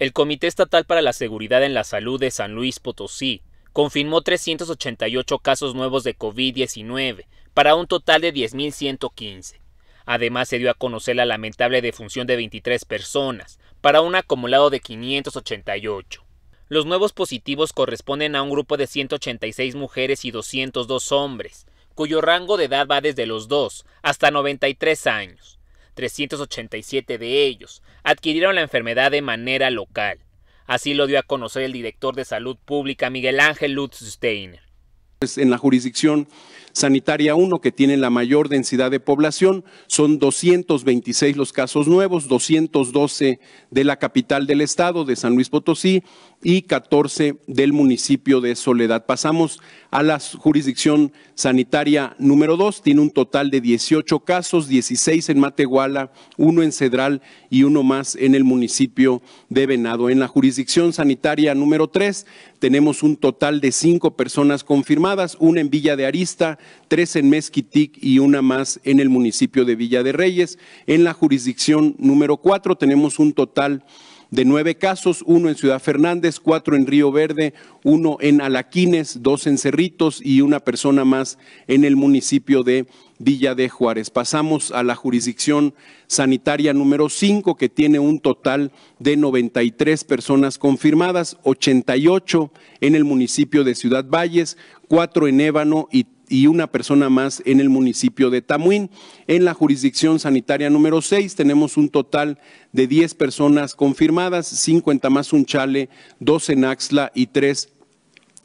El Comité Estatal para la Seguridad en la Salud de San Luis Potosí confirmó 388 casos nuevos de COVID-19, para un total de 10.115. Además se dio a conocer la lamentable defunción de 23 personas, para un acumulado de 588. Los nuevos positivos corresponden a un grupo de 186 mujeres y 202 hombres, cuyo rango de edad va desde los 2 hasta 93 años. 387 de ellos adquirieron la enfermedad de manera local. Así lo dio a conocer el director de Salud Pública Miguel Ángel Lutz Steiner. Pues, en la jurisdicción sanitaria 1, que tiene la mayor densidad de población, son 226 los casos nuevos, 212 de la capital del estado, de San Luis Potosí, y 14 del municipio de Soledad. Pasamos a la jurisdicción sanitaria número 2, tiene un total de 18 casos, 16 en Matehuala, uno en Cedral y uno más en el municipio de Venado. En la jurisdicción sanitaria número 3 tenemos un total de cinco personas confirmadas una en Villa de Arista, tres en Mezquitic y una más en el municipio de Villa de Reyes. En la jurisdicción número cuatro tenemos un total de nueve casos, uno en Ciudad Fernández, cuatro en Río Verde, uno en Alaquines, dos en Cerritos y una persona más en el municipio de Villa de Juárez. Pasamos a la jurisdicción sanitaria número cinco, que tiene un total de 93 personas confirmadas, 88 en el municipio de Ciudad Valles, cuatro en Ébano y y una persona más en el municipio de Tamuín. En la jurisdicción sanitaria número 6 tenemos un total de 10 personas confirmadas, más un chale, 2 en Axla y 3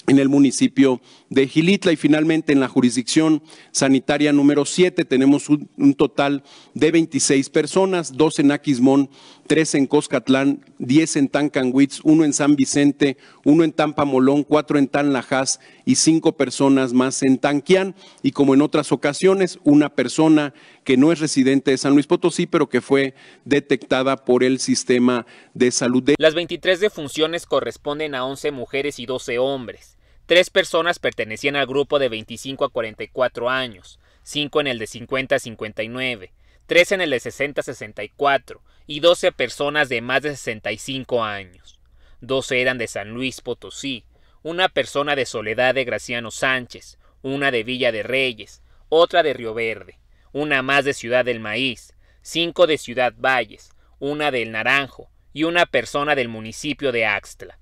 en el municipio de Gilitla y finalmente en la jurisdicción sanitaria número 7 tenemos un, total de 26 personas, dos en Aquismón, tres en Coscatlán, 10 en Tancanwitz, uno en San Vicente, uno en Tampamolón, cuatro en Tanlajas y cinco personas más en Tanquián. Y como en otras ocasiones, una persona que no es residente de San Luis Potosí, pero que fue detectada por el sistema de salud. de Las 23 defunciones corresponden a 11 mujeres y 12 hombres. Tres personas pertenecían al grupo de 25 a 44 años, cinco en el de 50 a 59, tres en el de 60 a 64 y 12 personas de más de 65 años. Doce eran de San Luis Potosí, una persona de Soledad de Graciano Sánchez, una de Villa de Reyes, otra de Río Verde, una más de Ciudad del Maíz, cinco de Ciudad Valles, una del Naranjo y una persona del municipio de Axtla.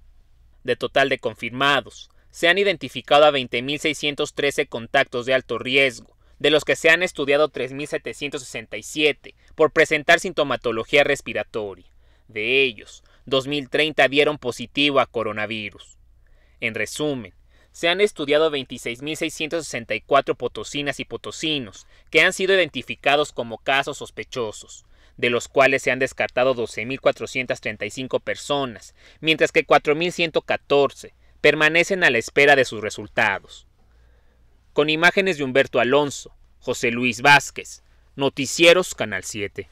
De total de confirmados, se han identificado a 20.613 contactos de alto riesgo, de los que se han estudiado 3.767 por presentar sintomatología respiratoria. De ellos, 2.030 dieron positivo a coronavirus. En resumen, se han estudiado 26.664 potosinas y potosinos que han sido identificados como casos sospechosos, de los cuales se han descartado 12.435 personas, mientras que 4.114 permanecen a la espera de sus resultados. Con imágenes de Humberto Alonso, José Luis Vázquez, Noticieros Canal 7.